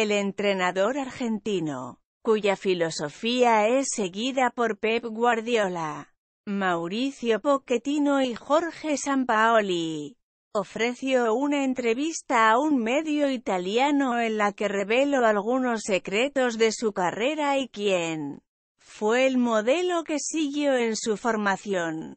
el entrenador argentino, cuya filosofía es seguida por Pep Guardiola, Mauricio Pochettino y Jorge Sampaoli, ofreció una entrevista a un medio italiano en la que reveló algunos secretos de su carrera y quién fue el modelo que siguió en su formación.